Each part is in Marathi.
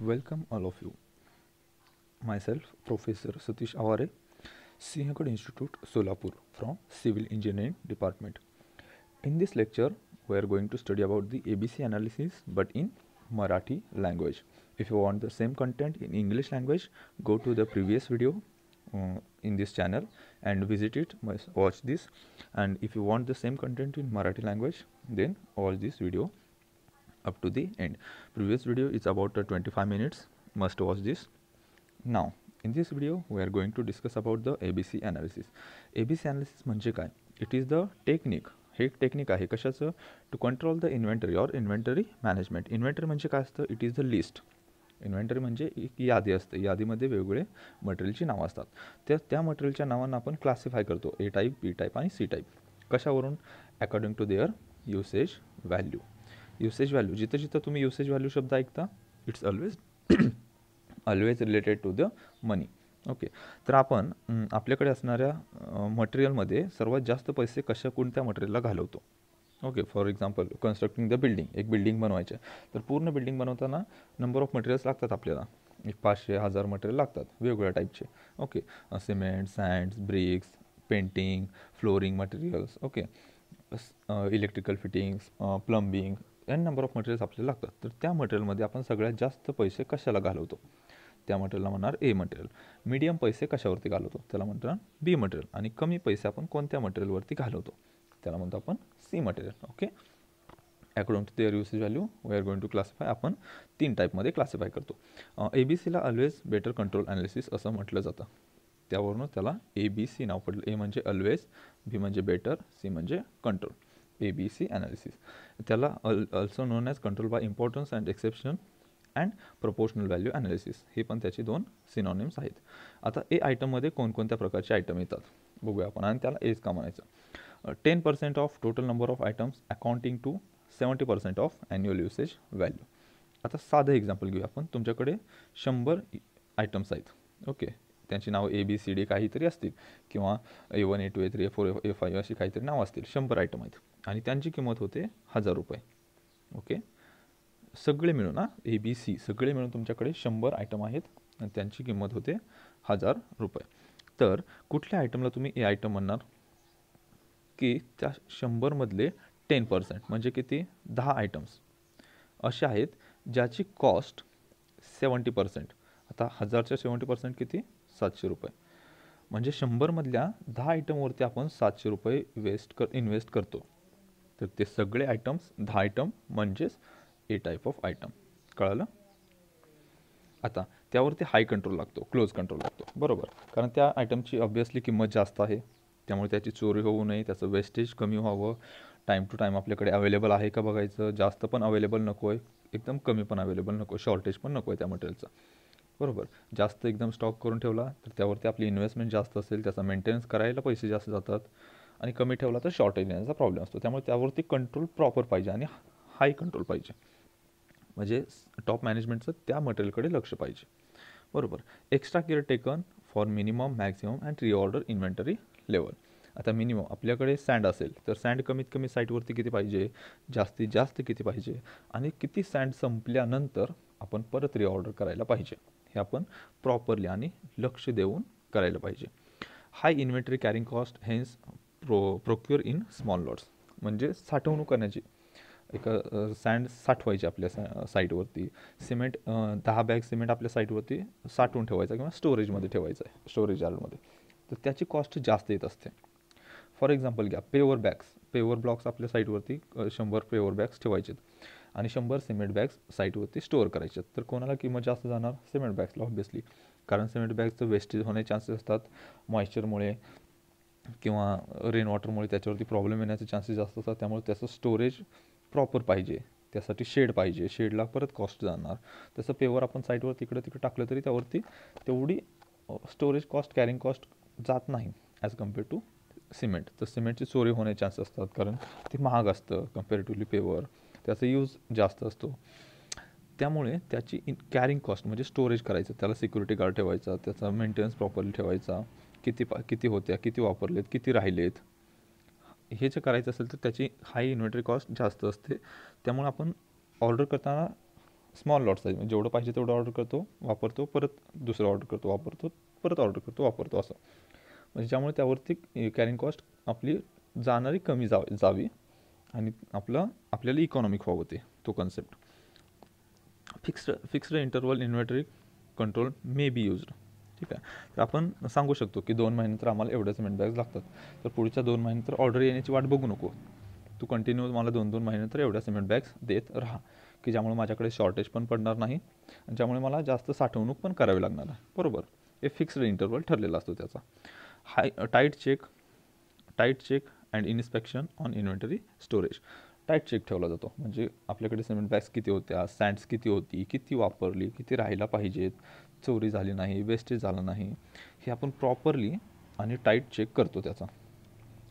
Welcome all of you. Myself, Professor Satish Aware, Sinhagad Institute, Solapur from Civil Engineering Department. In this lecture, we are going to study about the ABC analysis but in Marathi language. If you want the same content in English language, go to the previous video uh, in this channel and visit it, watch this. And if you want the same content in Marathi language, then watch this video up to the end previous video is about uh, 25 minutes must watch this now in this video we are going to discuss about the abc analysis abc analysis म्हणजे काय इट इज द टेक्निक हे एक टेक्निक आहे कशाचं to control the inventory or inventory management inventory म्हणजे काय असतं it is the list inventory म्हणजे एक यादी असते यादीमध्ये वेगवेगळे मटेरियलची नावं असतात त्या त्या मटेरियलच्या नावांना आपण क्लासिफाय करतो ए टाईप बी टाईप आणि सी टाईप कशावरून according to their usage value usage value जिथं जिथं तुम्ही युसेज व्हॅल्यू शब्द ऐकता it's always always related to the money okay तर आपण आपल्याकडे असणाऱ्या मटेरियलमध्ये सर्वात जास्त पैसे कशा कोणत्या मटेरियलला घालवतो okay for example constructing the building एक बिल्डिंग बनवायची तर पूर्ण बिल्डिंग बनवताना नंबर ऑफ मटेरियल्स लागतात आपल्याला एक पाचशे हजार मटेरियल लागतात वेगवेगळ्या टाईपचे okay cement sands bricks painting flooring materials okay electrical fittings plumbing N number of materials आपल्याला लागतात तर त्या मटेरियलमध्ये आपण सगळ्यात जास्त पैसे कशाला घालवतो त्या मटेरियलला म्हणणार ए मटेरियल मीडियम पैसे कशावरती घालवतो त्याला म्हणणार बी मटेरियल आणि कमी पैसे आपण कोणत्या मटेरियलवरती घालवतो त्याला म्हणतो आपण C material okay according to their usage value we are going to classify आपण तीन टाईपमध्ये क्लासिफाय करतो ए बी सीला ऑलवेज बेटर कंट्रोल ॲनालिसिस असं म्हटलं जातं त्यावरून त्याला ए बी सी नाव पडलं ए म्हणजे ऑलवेज बी म्हणजे बेटर सी म्हणजे कंट्रोल ABC analysis. त्याला also known as control by importance and exception and proportional value analysis हे पण त्याचे दोन सिनॉनिम्स आहेत आता ए आयटममध्ये कोणकोणत्या प्रकारचे आयटम येतात बघूया आपण आणि त्याला एज का म्हणायचं ten percent of total number of items accounting to seventy percent of annual usage value आता साधं एक्झाम्पल घेऊया आपण तुमच्याकडे शंभर आयटम्स आहेत ओके त्यांची नावं ए बी सी डी काहीतरी असतील किंवा A one A two A three A four A five अशी काहीतरी नावं असतील शंभर आयटम आहेत आणि त्यांची किंमत होते हजार रुपये ओके सगळे मिळून ना ए बी सी सगळे मिळून तुमच्याकडे शंभर आयटम आहेत आणि त्यांची किंमत होते हजार रुपये तर कुठल्या आयटमला तुम्ही ए आयटम म्हणणार की त्या शंभरमधले टेन पर्सेंट म्हणजे किती दहा आयटम्स असे आहेत ज्याची कॉस्ट सेवन्टी पर्सेंट आता हजारच्या सेवन्टी पर्सेंट किती सातशे रुपये म्हणजे शंभरमधल्या दहा आयटमवरती आपण सातशे रुपये वेस्ट कर इन्व्हेस्ट करतो तर ते सगळे आयटम्स दहा आयटम म्हणजेच ए टाईप ऑफ आयटम कळालं आता त्यावरती हाय कंट्रोल लागतो क्लोज कंट्रोल लागतो बरोबर कारण त्या आयटमची ऑब्वियसली किंमत जास्त आहे त्यामुळे त्याची चोरी होऊ नये त्याचं वेस्टेज कमी व्हावं टाईम टू टाईम आपल्याकडे अवेलेबल आहे का बघायचं जास्त पण अवेलेबल नको आहे एकदम कमी पण अवेलेबल नको शॉर्टेज पण नको आहे त्या मटेरियलचं बरोबर जास्त एकदम स्टॉक करून ठेवला तर त्यावरती आपली इन्व्हेस्टमेंट जास्त असेल त्याचा मेंटेनन्स करायला पैसे जास्त जातात आणि कमी ठेवला तर शॉर्टेज येण्याचा प्रॉब्लेम असतो त्यामुळे त्यावरती कंट्रोल प्रॉपर पाहिजे आणि हाय कंट्रोल पाहिजे म्हणजे टॉप मॅनेजमेंटचं त्या मटेरियलकडे लक्ष पाहिजे बरोबर extra care taken for minimum maximum and reorder inventory level आता मिनिमम आपल्याकडे सँड असेल तर सँड कमीत कमी साईटवरती किती पाहिजे जास्तीत जास्त किती पाहिजे आणि किती सँड संपल्यानंतर आपण परत रिऑर्डर करायला पाहिजे हे आपण प्रॉपरली आणि लक्ष देऊन करायला पाहिजे high inventory carrying cost hence pro procure in small lots म्हणजे साठवणूक करण्याची एक सँड साठवायची आपल्या सा साईटवरती सिमेंट दहा बॅग सिमेंट आपल्या साईटवरती साठवून ठेवायचा किंवा स्टोरेजमध्ये ठेवायचा आहे स्टोरेज यार्डमध्ये तर त्याची कॉस्ट जास्त येत असते फॉर एक्झाम्पल घ्या पेवर बॅग्स पेवर ब्लॉक्स आपल्या साईटवरती शंभर पेवर बॅग्स ठेवायचे आणि शंभर सिमेंट बॅग्स साईटवरती स्टोअर करायचे तर कोणाला किंमत जास्त जाणार सिमेंट बॅग्सला ऑब्व्हियसली कारण सिमेंट बॅग्सचं वेस्टेज होण्याचे चान्सेस असतात मॉइश्चरमुळे किंवा रेन वॉटरमुळे त्याच्यावरती प्रॉब्लेम येण्याचे चान्सेस जास्त असतात त्यामुळे त्याचं स्टोरेज प्रॉपर पाहिजे त्यासाठी शेड पाहिजे शेडला परत कॉस्ट जाणार त्याचं पेवर आपण साईडवर तिकडं तिकडे टाकलं तरी त्यावरती तेवढी स्टोरेज कॉस्ट कॅरिंग कॉस्ट जात नाही ॲज कम्पेअर टू सिमेंट तर सिमेंटची चोरी होण्याचे चान्स असतात कारण ते महाग असतं कम्पेरेटिवली पेवर त्याचा यूज जास्त असतो त्यामुळे त्याची इन कॅरिंग कॉस्ट म्हणजे स्टोरेज करायचं त्याला सिक्युरिटी गार्ड ठेवायचा त्याचा मेंटेनन्स प्रॉपरली ठेवायचा किती पा किती होत्या किती वापरलेत किती राहिलेत हे जे करायचं असेल तर त्याची हाय इन्व्हेंटरी कॉस्ट जास्त असते त्यामुळे आपण ऑर्डर करताना स्मॉल लॉट साईज म्हणजे जेवढं पाहिजे तेवढं ऑर्डर करतो वापरतो परत दुसरं ऑर्डर करतो वापरतो परत ऑर्डर करतो वापरतो असं म्हणजे ज्यामुळे त्यावरती कॅरिंग कॉस्ट आपली जाणारी कमी जावी आणि आपलं आपल्याला इकॉनॉमिक व्हावं ते तो concept fixed fixed interval inventory control may be used ठीक आहे तर आपण सांगू शकतो की दोन तर आम्हाला एवढ्या सिमेंट बॅग्स लागतात तर पुढच्या दोन तर ऑर्डर येण्याची वाट बघू नको तू कंटिन्यू मला दोन दोन महिन्यानंतर एवढ्या सिमेंट बॅग्स देत राहा की ज्यामुळे माझ्याकडे शॉर्टेज पण पडणार नाही आणि ज्यामुळे मला जास्त साठवणूक पण करावी लागणार आहे बरोबर हे फिक्स्ड इंटरवल ठरलेला असतो त्याचा high tight check tight check and inspection on inventory storage tight check ठेवला जातो म्हणजे आपल्याकडे सिमेंट बॅग्स किती होत्या सँड्स किती होती किती वापरली किती राहायला पाहिजेत चोरी झाली नाही वेस्टेज झाला नाही हे आपण प्रॉपरली आणि टाईट चेक करतो त्याचा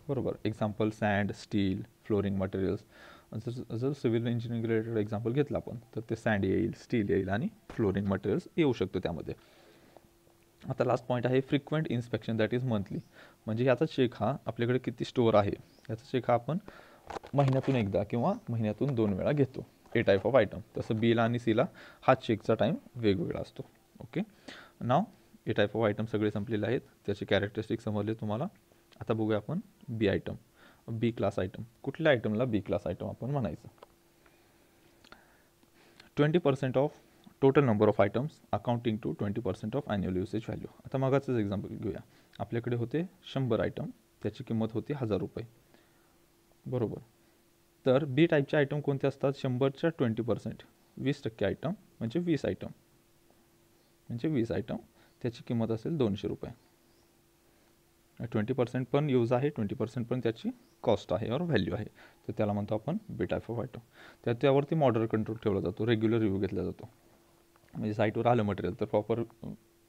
बरोबर example sand steel flooring materials जर जर सिव्हिल इंजिनिअरिंग रिलेटेड एक्झाम्पल घेतला आपण तर ते सँड येईल स्टील येईल आणि फ्लोरिंग मटेरियल्स येऊ शकतो त्यामध्ये आता लास्ट पॉईंट आहे frequent inspection that is monthly म्हणजे याचा चेक हा आपल्याकडे किती स्टोअर आहे याचा चेक हा आपण महिन्यातून एकदा किंवा महिन्यातून दोन वेळा घेतो ए टाईप ऑफ आयटम तसं बीला आणि सीला हा चेकचा टाईम वेगवेगळा असतो ओके नाव ए टाईप ऑफ आयटम सगळे संपलेले आहेत त्याचे कॅरेक्टरिस्टिक समजले तुम्हाला आता बघूया आपण B item B class item कुठल्या आयटमला बी क्लास आयटम आपण म्हणायचं twenty percent of total number of items accounting to twenty percent of annual usage value आता मगाचंच एक्झाम्पल घेऊया आपल्याकडे होते शंभर आयटम त्याची किंमत होती हजार रुपये बरोबर तर बी टाईपचे आयटम कोणते असतात शंभरच्या ट्वेंटी पर्सेंट वीस टक्के आयटम म्हणजे वीस आयटम म्हणजे वीस आयटम त्याची किंमत असेल दोनशे रुपये ट्वेंटी पर्सेंट पण यूज आहे ट्वेंटी पर्सेंट पण त्याची कॉस्ट आहे और व्हॅल्यू आहे तर त्याला म्हणतो आपण बी टाईप ऑफ आयटम त्या त्यावरती मॉडर कंट्रोल ठेवला जातो रेग्युलर रिव्ह्यू घेतला जातो म्हणजे साईटवर आलं मटेरियल तर प्रॉपर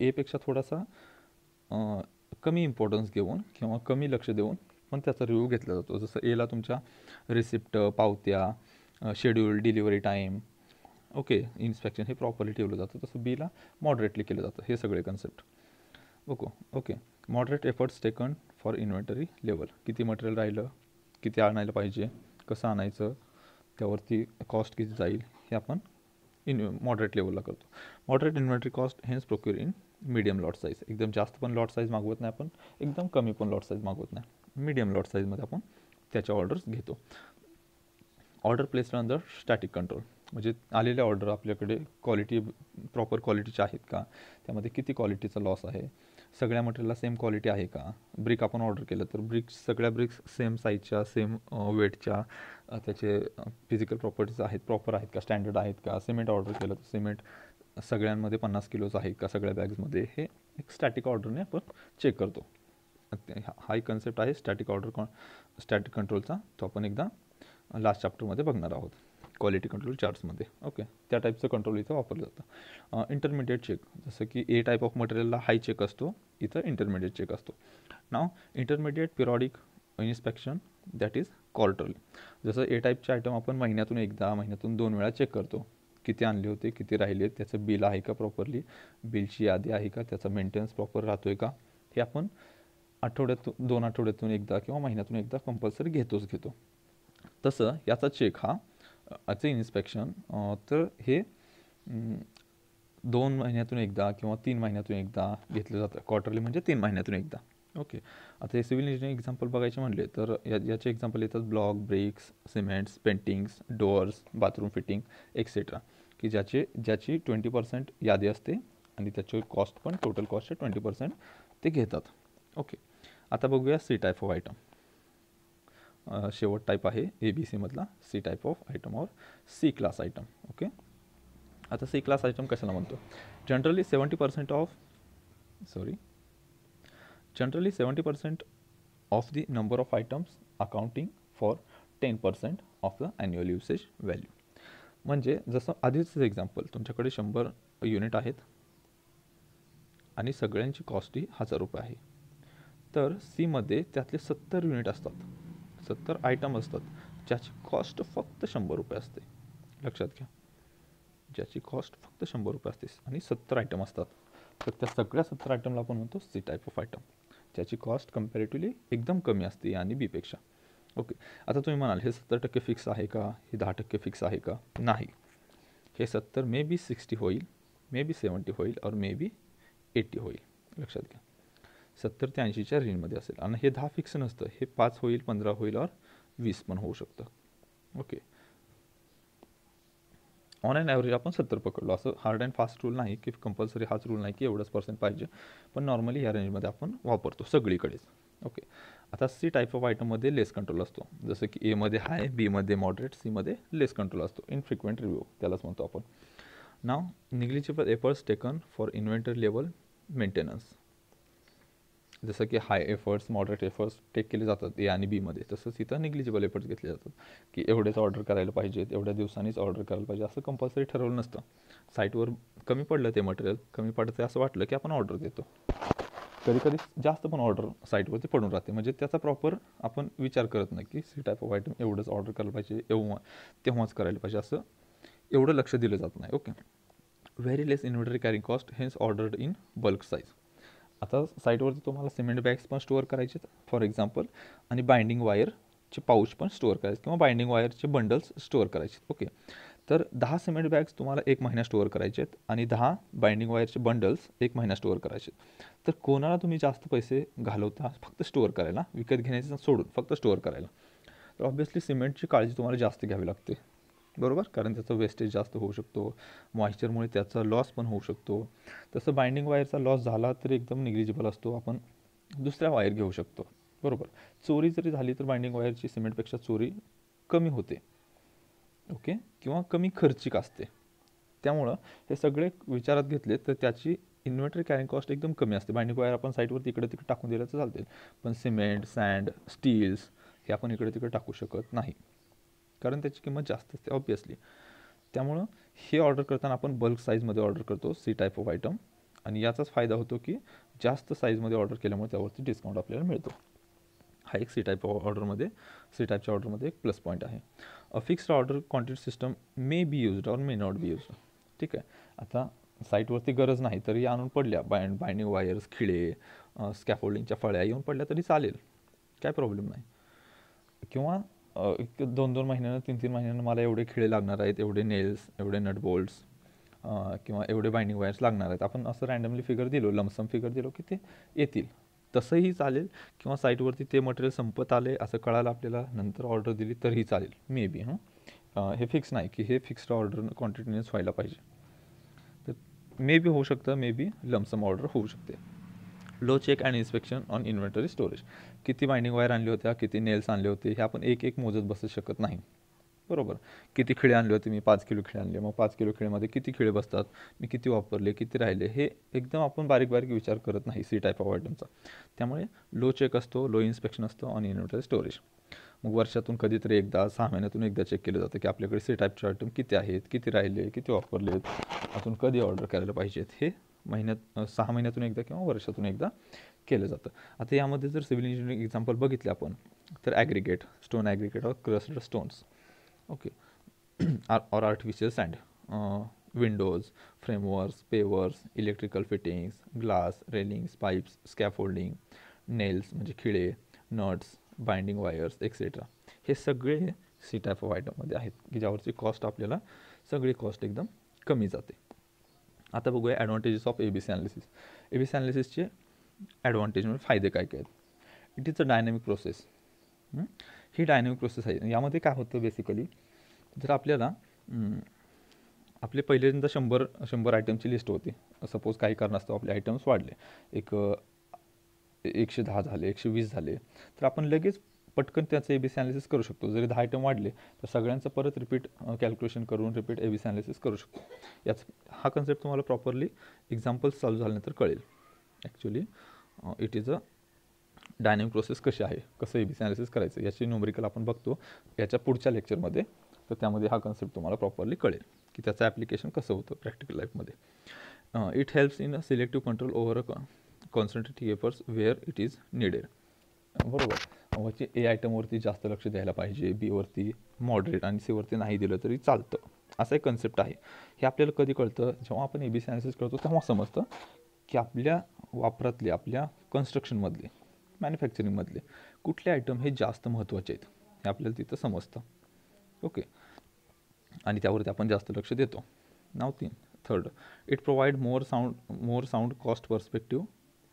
एपेक्षा थोडासा कमी इम्पॉर्टन्स घेऊन किंवा कमी लक्ष देऊन पण त्याचा रिव्ह्यू घेतला जातो जसं एला तुमच्या रिसिप्ट पावत्या schedule delivery time okay inspection हे प्रॉपरली ठेवलं जातं तसं बीला मॉडरेटली केलं जातं हे सगळे concept okay okay moderate efforts taken for inventory level किती मटेरियल राहिलं किती आणायला पाहिजे कसं आणायचं त्यावरती कॉस्ट किती जाईल हे आपण इन मॉडरेट लेवलला करतो moderate inventory cost hence procure in medium lot size एकदम जास्त पण लॉट साईज मागवत नाही आपण एकदम कमी पण लॉट साईज मागवत नाही मीडियम लॉट साईजमध्ये आपण त्याच्या ऑर्डर्स घेतो ऑर्डर अंदर स्टॅटिक कंट्रोल म्हणजे आलेल्या ऑर्डर आपल्याकडे क्वालिटी प्रॉपर क्वालिटीच्या आहेत का त्यामध्ये किती क्वालिटीचा लॉस आहे सगळ्या मटेरियलला सेम क्वालिटी आहे का ब्रिक आपण ऑर्डर केलं तर ब्रिक्स सगळ्या ब्रिक्स सेम साईजच्या सेम वेटच्या त्याचे फिजिकल प्रॉपर्टीज आहेत प्रॉपर आहेत का स्टँडर्ड आहेत का सिमेंट ऑर्डर केलं तर सिमेंट सगळ्यांमध्ये पन्नास किलोचं आहे का सगळ्या बॅग्समध्ये हे एक स्टॅटिक ऑर्डरने आपण चेक करतो हा एक कन्सेप्ट आहे स्टॅटिक ऑर्डर कॉ स्टॅटिक कंट्रोलचा तो आपण एकदा लास्ट चॅप्टरमध्ये बघणार आहोत क्वालिटी कंट्रोल चार्ट्समध्ये ओके त्या टाईपचं कंट्रोल इथं वापरलं जातं इंटरमिडिएट चेक जसं की ए टाईप ऑफ मटेरियलला हाय चेक असतो इथं इंटरमिडिएट चेक असतो नाव intermediate periodic inspection that is quarterly जसं ए टाईपचे आयटम आपण महिन्यातून एकदा महिन्यातून दोन वेळा चेक करतो किती आणले होते किती राहिले त्याचं बिल आहे का प्रॉपरली बिलची यादी आहे का त्याचा मेंटेनन्स प्रॉपर राहतो आहे का हे आपण आठवड्यातून दोन आठवड्यातून एकदा किंवा महिन्यातून एकदा कंपल्सरी घेतोच घेतो तसं याचा चेक हा याचं इन्स्पेक्शन तर हे दोन महिन्यातून एकदा किंवा तीन महिन्यातून एकदा घेतलं जातं क्वार्टरली म्हणजे तीन महिन्यातून एकदा ओके आता हे सिव्हिल इंजिनिअरिंग एक्झाम्पल बघायचे म्हणले तर या याचे एक्झाम्पल येतात block bricks cements paintings doors bathroom fitting etcetera की ज्याचे ज्याची ट्वेंटी पर्सेंट यादी असते आणि त्याचे कॉस्ट पण टोटल कॉस्टचे ट्वेंटी पर्सेंट ते घेतात ओके आता बघूया सी टाईप ऑफ आयटम शेवट टाईप आहे ए बी सीमधला C type of item or C class item okay आता सी क्लास आयटम कशाला म्हणतो generally seventy percent of sorry generally seventy percent of the number of items accounting for ten percent of the annual usage value म्हणजे जसं आधीच एक्झाम्पल तुमच्याकडे शंभर युनिट आहेत आणि सगळ्यांची कॉस्ट ही हजार रुपये आहे तर सीमध्ये त्यातले सत्तर युनिट असतात सत्तर आयटम असतात ज्याची कॉस्ट फक्त शंभर रुपये असते लक्षात घ्या ज्याची कॉस्ट फक्त शंभर रुपये असते आणि सत्तर आयटम असतात तर त्या सगळ्या सत्तर आयटमला आपण म्हणतो सी टाईप ऑफ आयटम ज्याची कॉस्ट कम्पॅरेटिवली एकदम कमी असते आणि बीपेक्षा ओके आता तुम्ही म्हणाल हे सत्तर टक्के फिक्स आहे का हे दहा टक्के फिक्स आहे का नाही हे सत्तर मे बी सिक्स्टी होईल मे बी सेवन्टी होईल और मे बी एट्टी होईल लक्षात घ्या सत्तर ते ऐंशीच्या रेंजमध्ये असेल आणि हे दहा फिक्स नसतं हे पाच होईल पंधरा होईल और वीस पण होऊ शकतं ओके ऑन अँड ॲव्हरेज आपण सत्तर पकडलो असं हार्ड अँड फास्ट रूल नाही की कंपल्सरी हाच रूल नाही की एवढंच पर्सेंट पाहिजे पण नॉर्मली या रेंजमध्ये आपण वापरतो सगळीकडेच ओके आता सी टाईप ऑफ आयटममध्ये लेस कंट्रोल असतो जसं की एमध्ये हाय बीमध्ये मॉडरेट सीमध्ये लेस कंट्रोल असतो इन फ्रिक्वेंट रिव्ह्यू त्यालाच म्हणतो आपण नाव negligible efforts taken for inventory level maintenance जसं की high efforts moderate efforts take केले जातात ए आणि बीमध्ये तसंच इथं निग्लिजिबल एफर्ट्स घेतले जातात की एवढेच ऑर्डर करायला पाहिजेत एवढ्या दिवसांनीच ऑर्डर करायला पाहिजे असं कंपल्सरी ठरवलं नसतं साईटवर कमी पडलं ते मटेरियल कमी पडतं असं वाटलं की आपण ऑर्डर देतो कधी कधी जास्त पण ऑर्डर साईटवरती पडून राहते म्हणजे त्याचा प्रॉपर आपण विचार करत नाही की सी टाईप ऑफ आयटम एवढंच ऑर्डर करायला पाहिजे एव्हा तेव्हाच करायला पाहिजे असं एवढं लक्ष दिलं जात नाही okay very less inventory carrying cost hence ordered in bulk size आता साईटवरती तुम्हाला सिमेंट बॅग्स पण स्टोअर करायचे फॉर एक्झाम्पल आणि बाइंडिंग वायरचे पाऊच पण स्टोअर करायचे किंवा बाइंडिंग वायरचे बंडल्स स्टोअर करायचे ओके तर दहा सिमेंट बॅग्स तुम्हाला एक महिना स्टोअर करायचे आहेत आणि दहा बाइंडिंग वायरचे बंडल्स एक महिना स्टोअर करायचे तर कोणाला तुम्ही जास्त पैसे घालवता फक्त स्टोअर करायला विकत घेण्याचं सोडून फक्त स्टोअर करायला तर ऑब्व्हियसली सिमेंटची काळजी तुम्हाला जास्त घ्यावी लागते बरोबर कारण त्याचा वेस्टेज जास्त होऊ शकतो मॉइश्चरमुळे त्याचा लॉस पण होऊ शकतो तसं बाइंडिंग वायरचा लॉस झाला तरी एकदम निग्लिजिबल असतो आपण दुसऱ्या वायर घेऊ शकतो बरोबर चोरी जरी झाली तर बाइंडिंग वायरची सिमेंटपेक्षा चोरी कमी होते ओके किंवा कमी खर्चिक असते त्यामुळं हे सगळे विचारात घेतले तर त्याची इन्व्हेंटरी कॅरिंग कॉस्ट एकदम कमी असते बाइंडिंग वायर आपण साईटवरती इकडे तिकडे टाकून दिल्याचं चालते पण सिमेंट सँड स्टील्स हे आपण इकडे तिकडे टाकू शकत नाही कारण त्याची किंमत जास्त असते ऑब्वियसली त्यामुळं हे ऑर्डर करताना आपण बल्क साईजमध्ये ऑर्डर करतो सी टाईप ऑफ आयटम आणि याचाच फायदा होतो की जास्त साईजमध्ये ऑर्डर केल्यामुळे त्यावरती डिस्काउंट आपल्याला मिळतो हा एक सी टाईप ऑर्डरमध्ये सी टाईपच्या ऑर्डरमध्ये एक प्लस पॉईंट आहे a fixed order quantity system may be used or may not be used ठीक आहे आता साईटवरती गरज नाही तरी आणून पडल्या बायंड बायंडिंग वायर्स खिळे स्कॅफोल्डिंगच्या फळ्या येऊन पडल्या तरी चालेल काय प्रॉब्लेम नाही किंवा एक दोन दोन महिन्यानं तीन तीन महिन्यानं मला एवढे खिळे लागणार आहेत एवढे नेल्स एवढे नट बोल्ट्स किंवा एवढे बाइंडिंग वायर्स लागणार आहेत आपण असं रँडमली फिगर दिलो लमसम फिगर दिलो की ते येतील तसंही चालेल किंवा साईटवरती ते मटेरियल संपत आले असं कळालं आपल्याला नंतर ऑर्डर दिली तरीही चालेल मे बी हां हे फिक्स नाही की हे फिक्स्ड ऑर्डर क्वांटिटीनेच व्हायला पाहिजे तर मे बी होऊ शकतं मे बी लमसम ऑर्डर होऊ शकते low check and inspection on inventory storage किती बाइंडिंग वायर आणली होत्या किती नेल्स आणले होते हे आपण एक एक मोजत बसू शकत नाही बरोबर किती खिळे आणले होते मी पाच किलो खिळे आणले मग पाच किलो खिळेमध्ये किती खिळे बसतात मी किती वापरले किती राहिले हे एकदम आपण बारीक बारीक विचार करत नाही सी टाईप ऑफ आयटमचा त्यामुळे लो चेक असतो लो इन्स्पेक्शन असतो ऑन इन्व्हेंटरी स्टोरेज मग वर्षातून कधीतरी एकदा सहा महिन्यातून एकदा चेक केलं जातं की आपल्याकडे सी टाईपचे आयटम किती आहेत किती राहिले किती वापरले आहेत अजून कधी ऑर्डर करायला पाहिजेत हे महिन्यात सहा महिन्यातून एकदा किंवा वर्षातून एकदा केलं जातं आता यामध्ये जर सिव्हिल इंजिनिअरिंग एक्झाम्पल बघितले आपण तर aggregate stone aggregate or crushed stones okay are or artificial sand windows frameworks pavers electrical fittings glass railings pipes scaffolding nails म्हणजे खिळे नट्स बाइंडिंग वायर्स एक्सेट्रा हे सगळे सी टाईप ऑफ आयटममध्ये आहेत की ज्यावरची कॉस्ट आपल्याला सगळी कॉस्ट एकदम कमी जाते आता बघूया advantages of A B C analysis A B C ॲनालिसिसचे ॲडव्हान्टेज म्हणजे फायदे काय काय आहेत it is a dynamic process ही डायनॅमिक प्रोसेस आहे यामध्ये काय होतं बेसिकली जर आपल्याला आपले पहिल्यांदा शंभर शंभर आयटमची लिस्ट होती सपोज काही कारणास्तव आपले आयटम्स वाढले एक एकशे दहा झाले एकशे वीस झाले तर आपण लगेच पटकन त्याचं ए बी सी ॲनालिसिस करू शकतो जरी दहा आयटम वाढले तर सगळ्यांचं परत रिपीट कॅल्क्युलेशन करून repeat A B C analysis करू शकतो याचं हा कन्सेप्ट तुम्हाला प्रॉपरली एक्झाम्पल्स चालू झाल्यानंतर कळेल actually it is a dining process कशी आहे कसं ए बी सी ॲनालिसिस करायचं याची न्युमरिकल आपण बघतो याच्या पुढच्या लेक्चरमध्ये तर त्यामध्ये हा कन्सेप्ट तुम्हाला प्रॉपरली कळेल की त्याचं ॲप्लिकेशन कसं होतं प्रॅक्टिकल लाईफमध्ये it helps in a selective control over a concentrative efforts where it is needed बरोबर वरचे ए आयटमवरती जास्त लक्ष द्यायला पाहिजे बीवरती मॉडरेट आणि सीवरती नाही दिलं तरी चालतं असा एक कन्सेप्ट आहे हे आपल्याला कधी कळतं जेव्हा आपण ए बी सी अनालिसिस करतो तेव्हा समजतं की आपल्या वापरातले आपल्या कन्स्ट्रक्शनमधले मॅन्युफॅक्चरिंगमधले कुठले आयटम हे जास्त महत्त्वाचे आहेत हे आपल्याला तिथं समजतं ओके आणि त्यावरती आपण जास्त लक्ष देतो नाव तीन third it provide more sound more sound cost perspective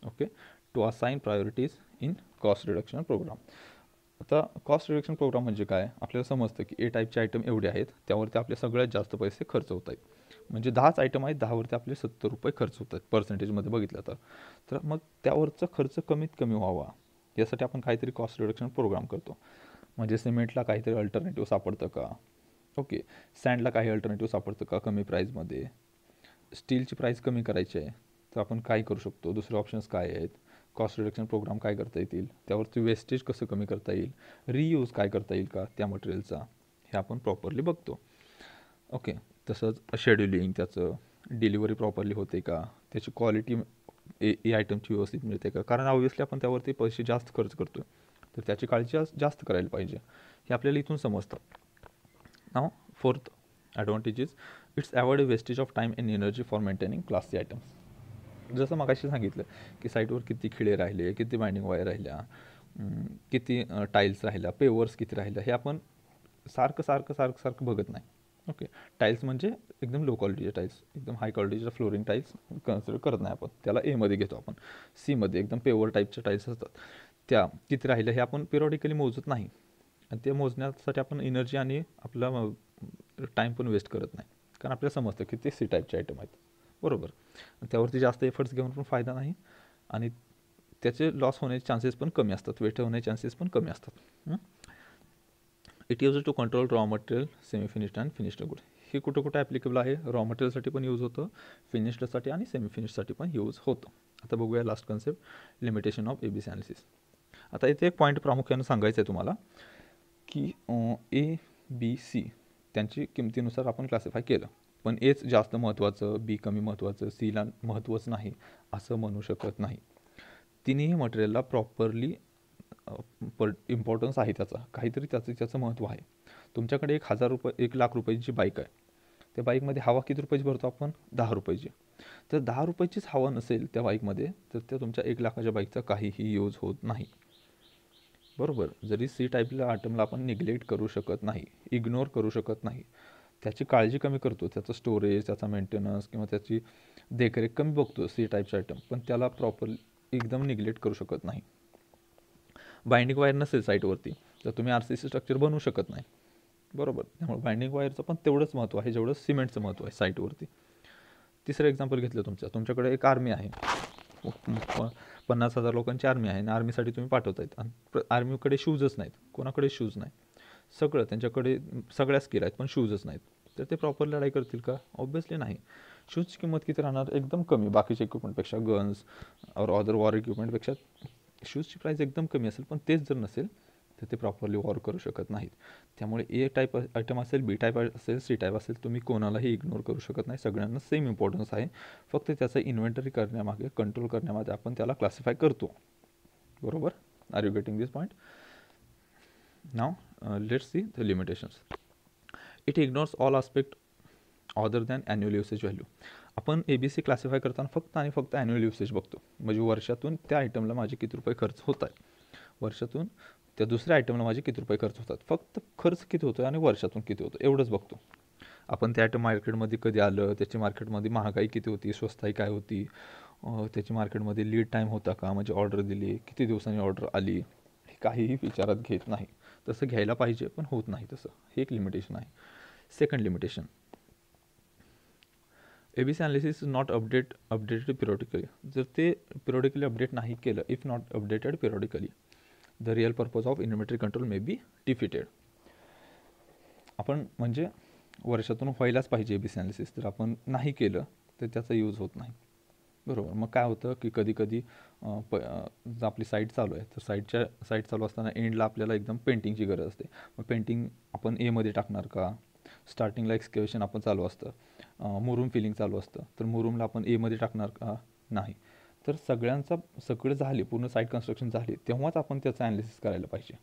okay to assign priorities in cost reduction program आता कॉस्ट रिडक्शन प्रोग्राम म्हणजे काय आपल्याला समजतं की ए टाईपचे आयटम एवढे आहेत त्यावरती आपले सगळ्यात जास्त पैसे खर्च होत आहेत म्हणजे दहाच आयटम आहेत दहावरती आपले सत्तर रुपये खर्च होत आहेत पर्सेंटेजमध्ये बघितलं तर तर मग त्यावरचा खर्च कमीत कमी व्हावा यासाठी आपण काहीतरी कॉस्ट रिडक्शन प्रोग्राम करतो म्हणजे सिमेंटला काहीतरी अल्टरनेटिव्ह सापडतं का ओके सँडला काही अल्टरनेटिव्ह सापडतं का कमी प्राईजमध्ये स्टीलची प्राईस कमी करायची आहे तर आपण काय करू शकतो दुसरे ऑप्शन्स काय आहेत कॉस्ट रिडक्शन प्रोग्राम काय करता येतील त्यावरती वेस्टेज कसं कमी करता येईल रियूज काय करता येईल का त्या मटेरियलचा हे आपण प्रॉपरली बघतो ओके तसंच शेड्युलिंग त्याचं डिलिव्हरी प्रॉपरली होते का त्याची क्वालिटी ए आयटमची व्यवस्थित मिळते का कारण ऑब्वियसली आपण त्यावरती पैसे जास्त खर्च करतो तर त्याची काळजी जास्त करायला पाहिजे हे आपल्याला इथून समजतं now fourth advantages it's avoid wastage of time and energy for maintaining क्लासचे आयटम्स जसं मागाशी सांगितलं की साईटवर किती खिळे राहिले किती बाइंडिंग वायर राहिल्या किती टाईल्स राहिल्या पेवर्स किती राहिल्या हे आपण सारखं सारखं सारखं सारखं बघत नाही ओके टाईल्स म्हणजे एकदम लो क्वालिटीचे टाईल्स एकदम हाय क्वालिटीच्या फ्लोरिंग टाईल्स कन्सिडर करत नाही आपण त्याला एमध्ये घेतो आपण सीमध्ये एकदम पेवर टाईपच्या टाईल्स असतात त्या किती राहिल्या हे आपण पिरॉडिकली मोजत नाही आणि ते मोजण्यासाठी आपण एनर्जी आणि आपला टाईम पण वेस्ट करत नाही कारण आपल्याला समजतं की ते सी टाईपचे आयटम आहेत बरोबर त्यावरती जास्त एफर्ट्स घेऊन पण फायदा नाही आणि त्याचे लॉस होण्याचे चान्सेस पण कमी असतात वेट होण्याचे चान्सेस पण कमी असतात it use to control raw material semi finished and finished good हे कुठं कुठं ॲप्लिकेबल आहे रॉ मटेरियलसाठी पण यूज होतं फिनिश्डसाठी आणि सेमी फिनिशसाठी पण यूज होतं आता बघूया last concept limitation of A B C आता इथे एक पॉईंट प्रामुख्यानं सांगायचं आहे तुम्हाला की ए बी सी त्यांची किमतीनुसार आपण क्लासिफाय केलं पण एच जास्त महत्त्वाचं बी कमी महत्त्वाचं सीला महत्त्वच नाही असं म्हणू शकत नाही तिन्ही मटेरियलला प्रॉपरली पर इम्पॉर्टन्स आहे त्याचा काहीतरी त्याचं त्याचं महत्त्व आहे तुमच्याकडे एक हजार रुपये एक लाख रुपयाची बाईक आहे त्या बाईकमध्ये हवा किती रुपयाची भरतो आपण दहा रुपयाची तर दहा रुपयाचीच हवा नसेल त्या बाईकमध्ये तर त्या तुमच्या एक लाखाच्या बाईकचा काहीही यूज होत नाही बरोबर जरी सी टाईपला आयटमला आपण निग्लेक्ट करू शकत नाही इग्नोर करू शकत नाही त्याची काळजी कमी करतो त्याचं स्टोरेज त्याचा मेंटेनन्स किंवा त्याची देखरेख कमी बघतो सी टाईपचे आयटम पण त्याला प्रॉपर एकदम निग्लेक्ट करू शकत नाही बाइंडिंग वायर नसेल साईटवरती तर तुम्ही आर सी सी स्ट्रक्चर बनवू शकत नाही बरोबर त्यामुळे बाइंडिंग वायरचं पण तेवढंच महत्त्व आहे जेवढं सिमेंटचं महत्त्व आहे साईटवरती तिसरं एक्झाम्पल घेतलं तुमचं तुमच्याकडे एक आर्मी आहे पन्नास हजार लोकांची आर्मी आहे आणि आर्मीसाठी तुम्ही पाठवतायत आणि आर्मीकडे शूजच नाहीत कोणाकडे शूज नाही सगळं त्यांच्याकडे सगळ्या स्किल आहेत पण शूजच नाहीत तर ते प्रॉपर लढाई करतील का ऑब्वियसली नाही शूजची किंमत किती राहणार एकदम कमी बाकीच्या इक्विपमेंटपेक्षा गन्स और अदर वॉर इक्विपमेंटपेक्षा शूजची प्राईस एकदम कमी असेल पण तेच जर नसेल तर ते प्रॉपरली वॉर करू शकत नाहीत त्यामुळे ए टाईप आयटम असेल बी टाईप असेल सी टाईप असेल तुम्ही कोणालाही इग्नोर करू शकत नाही सगळ्यांना सेम इम्पॉर्टन्स आहे फक्त त्याचं इन्व्हेंटरी करण्यामागे कंट्रोल करण्यामागे आपण त्याला क्लासिफाय करतो बरोबर are you getting this point now uh, let's see the limitations it ignores all aspect other than annual usage value आपण ए बी सी क्लासिफाय करताना फक्त आणि फक्त ॲन्युअल युसेज बघतो म्हणजे वर्षातून त्या आयटमला माझे किती रुपये खर्च होत आहे वर्षातून त्या दुसऱ्या आयटमला माझे किती रुपये खर्च होतात फक्त खर्च किती होतो आणि वर्षातून किती होतो एवढंच बघतो आपण त्या आयटम मार्केटमध्ये कधी आलं त्याची मार्केटमध्ये महागाई किती होती स्वस्ताई काय होती त्याची मार्केटमध्ये लीड टाईम होता का म्हणजे ऑर्डर दिली किती दिवसांनी ऑर्डर आली हे काहीही विचारात घेत नाही तसं घ्यायला पाहिजे पण होत नाही तसं हे एक लिमिटेशन आहे second limitation A B C not update updated periodically जर ते पिरोडिकली अपडेट नाही केलं if not updated periodically the real purpose of inventory control may be defeated आपण म्हणजे वर्षातून व्हायलाच पाहिजे ए बी सी अनालिसिस जर आपण नाही केलं तर त्याचा यूज होत नाही बरोबर मग काय होतं की कधी कधी प आपली साईट चालू आहे तर साईटच्या साईट चालू असताना एंडला आपल्याला एकदम पेंटिंगची गरज असते मग पेंटिंग आपण एमध्ये टाकणार का स्टार्टिंगला एक्सकेवेशन आपण चालू असतं मुरूम फिलिंग चालू असतं तर मुरूमला आपण एमध्ये टाकणार का नाही तर सगळ्यांचा सगळं झाले पूर्ण साईट कन्स्ट्रक्शन झाली तेव्हाच आपण त्याचं ॲनालिसिस करायला पाहिजे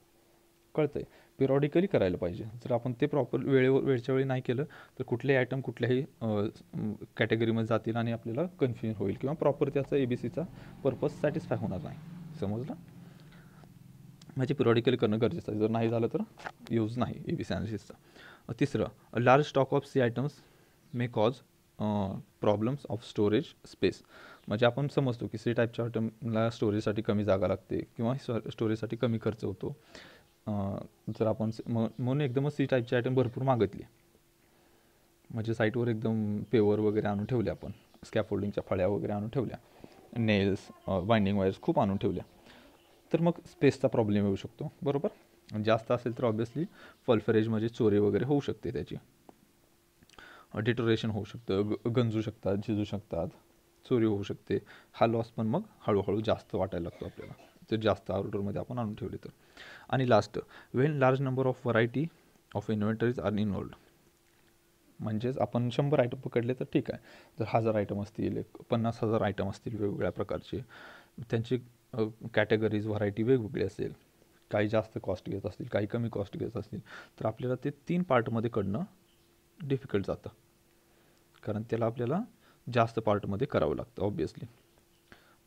कळतं आहे पिरॉडिकली करायला पाहिजे जर आपण ते प्रॉपर वेळेवर वेळच्या वेळी नाही केलं तर कुठलेही आयटम कुठल्याही कॅटेगरीमध्ये जातील आणि आपल्याला कन्फ्युजन होईल किंवा प्रॉपर त्याचा ए बी सीचा पर्पज सॅटिस्फाय होणार नाही समजलं म्हणजे पिरॉडिकली करणं गरजेचं आहे जर नाही झालं तर यूज नाही ए बी सी अनालिसिसचा तिसरं large stock of C items may cause problems of storage space म्हणजे आपण समजतो की सी टाईपच्या आयटमला स्टोरेजसाठी कमी जागा लागते किंवा स्टोरेजसाठी कमी खर्च होतो जर आपण म म्हणून एकदमच सी टाईपचे आयटम भरपूर मागितले म्हणजे साईटवर एकदम पेवर वगैरे आणून ठेवले आपण स्कॅफोल्डिंगच्या फळ्या वगैरे आणून ठेवल्या नेल्स बाइंडिंग वायर्स खूप आणून ठेवल्या तर मग स्पेसचा प्रॉब्लेम येऊ शकतो बरोबर जास्त असेल तर ऑब्व्हियसली फलफरेज म्हणजे चोरी वगैरे होऊ शकते त्याची डिटोरेशन होऊ शकतं गंजू शकतात झिजू शकतात चोरी होऊ शकते हा लॉस पण मग हळूहळू जास्त वाटायला लागतो आपल्याला ते जास्त ऑर्डरमध्ये आपण आणून ठेवले तर आणि last when large number of variety of inventories are involved म्हणजेच आपण शंभर आयटम पकडले तर ठीक आहे जर हजार आयटम असतील एक पन्नास हजार आयटम असतील वेगवेगळ्या प्रकारचे त्यांची कॅटेगरीज व्हरायटी वेगवेगळी असेल काही जास्त कॉस्ट घेत असतील काही कमी कॉस्ट घेत असतील तर आपल्याला ते तीन पार्टमध्ये कडणं डिफिकल्ट जातं कारण त्याला आपल्याला जास्त पार्टमध्ये करावं लागतं ऑब्वियसली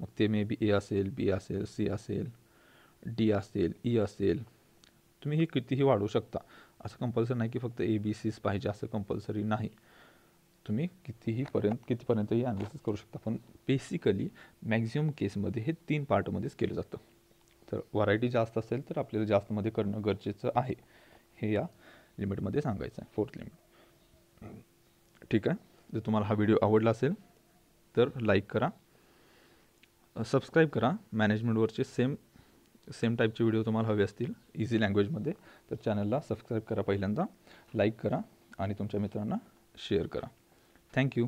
मग ते मे बी ए असेल बी असेल सी असेल डी असेल ई e असेल तुम्ही हे कितीही वाढवू शकता असं कंपल्सरी नाही की फक्त ए बी सीस पाहिजे असं कंपल्सरी नाही तुम्ही कितीही पर्यंत कितीपर्यंतही अनालिसिस करू शकता पण बेसिकली मॅक्झिमम केसमध्ये हे तीन पार्टमध्येच केलं जातं तर व्हरायटी जास्त असेल तर आपल्याला जास्तमध्ये करणं गरजेचं आहे हे या लिमिटमध्ये सांगायचं आहे फोर्थ लिमिट ठीक आहे जर तुम्हाला हा व्हिडिओ आवडला असेल तर लाईक करा सबस्क्राईब करा मॅनेजमेंटवरचे सेम सेम टाईपचे व्हिडिओ तुम्हाला हवे असतील इझी लँग्वेजमध्ये तर चॅनलला सबस्क्राईब करा पहिल्यांदा लाईक करा आणि तुमच्या मित्रांना शेअर करा थँक्यू